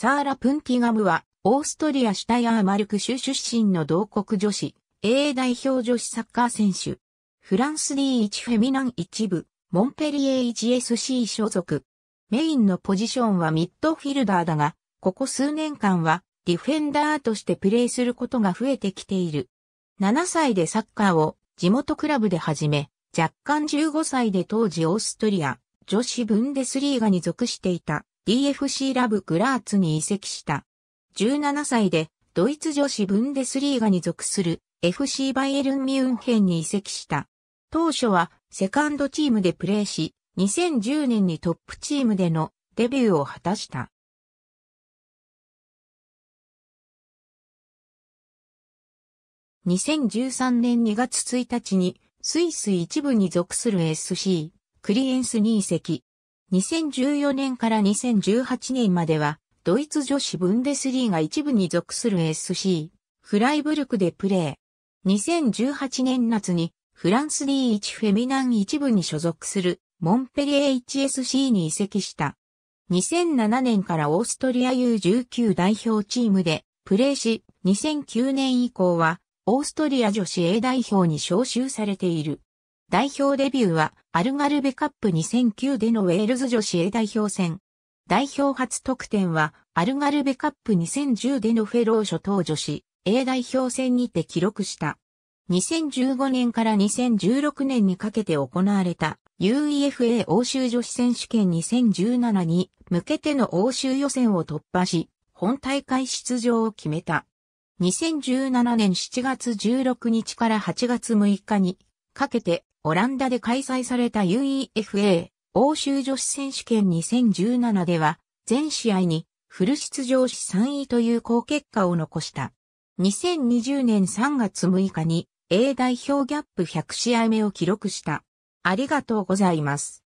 サーラ・プンティガムは、オーストリア・シュタヤーマルク州出身の同国女子、A 代表女子サッカー選手。フランス D1 フェミナン1部、モンペリエ h s c 所属。メインのポジションはミッドフィルダーだが、ここ数年間はディフェンダーとしてプレーすることが増えてきている。7歳でサッカーを地元クラブで始め、若干15歳で当時オーストリア女子ブンデスリーガに属していた。DFC ラブ・グラーツに移籍した。17歳でドイツ女子ブンデスリーガに属する FC バイエルン・ミュンヘンに移籍した。当初はセカンドチームでプレーし、2010年にトップチームでのデビューを果たした。2013年2月1日にスイス一部に属する SC クリエンスに移籍。2014年から2018年までは、ドイツ女子ブンデスリーが一部に属する SC、フライブルクでプレー。2018年夏に、フランス D1 フェミナン一部に所属する、モンペリエ HSC に移籍した。2007年からオーストリア U19 代表チームでプレーし、2009年以降はオーストリア女子 A 代表に招集されている。代表デビューは、アルガルベカップ2009でのウェールズ女子 A 代表戦。代表初得点は、アルガルベカップ2010でのフェロー初登女子 A 代表戦にて記録した。2015年から2016年にかけて行われた UEFA 欧州女子選手権2017に向けての欧州予選を突破し、本大会出場を決めた。2017年7月16日から8月6日にかけて、オランダで開催された UEFA 欧州女子選手権2017では、全試合にフル出場し3位という好結果を残した。2020年3月6日に A 代表ギャップ100試合目を記録した。ありがとうございます。